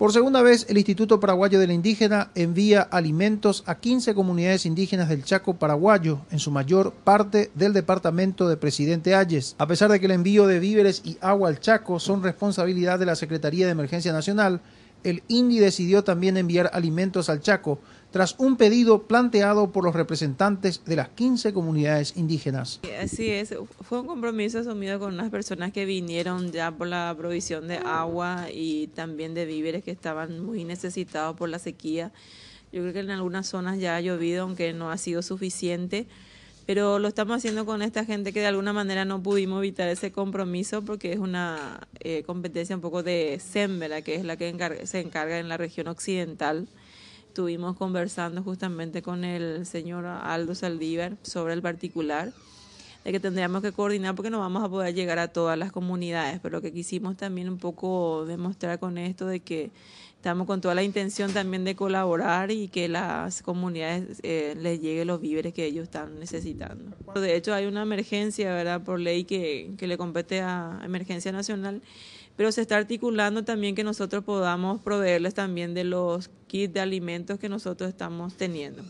Por segunda vez, el Instituto Paraguayo de la Indígena envía alimentos a 15 comunidades indígenas del Chaco paraguayo, en su mayor parte del departamento de Presidente Ayes. A pesar de que el envío de víveres y agua al Chaco son responsabilidad de la Secretaría de Emergencia Nacional, el INDI decidió también enviar alimentos al Chaco tras un pedido planteado por los representantes de las 15 comunidades indígenas. Así es, fue un compromiso asumido con unas personas que vinieron ya por la provisión de agua y también de víveres que estaban muy necesitados por la sequía. Yo creo que en algunas zonas ya ha llovido, aunque no ha sido suficiente pero lo estamos haciendo con esta gente que de alguna manera no pudimos evitar ese compromiso porque es una eh, competencia un poco de SEMBRA, que es la que se encarga en la región occidental. Estuvimos conversando justamente con el señor Aldo Saldívar sobre el particular de que tendríamos que coordinar porque no vamos a poder llegar a todas las comunidades, pero lo que quisimos también un poco demostrar con esto de que estamos con toda la intención también de colaborar y que las comunidades eh, les lleguen los víveres que ellos están necesitando. De hecho, hay una emergencia, ¿verdad?, por ley que, que le compete a Emergencia Nacional pero se está articulando también que nosotros podamos proveerles también de los kits de alimentos que nosotros estamos teniendo.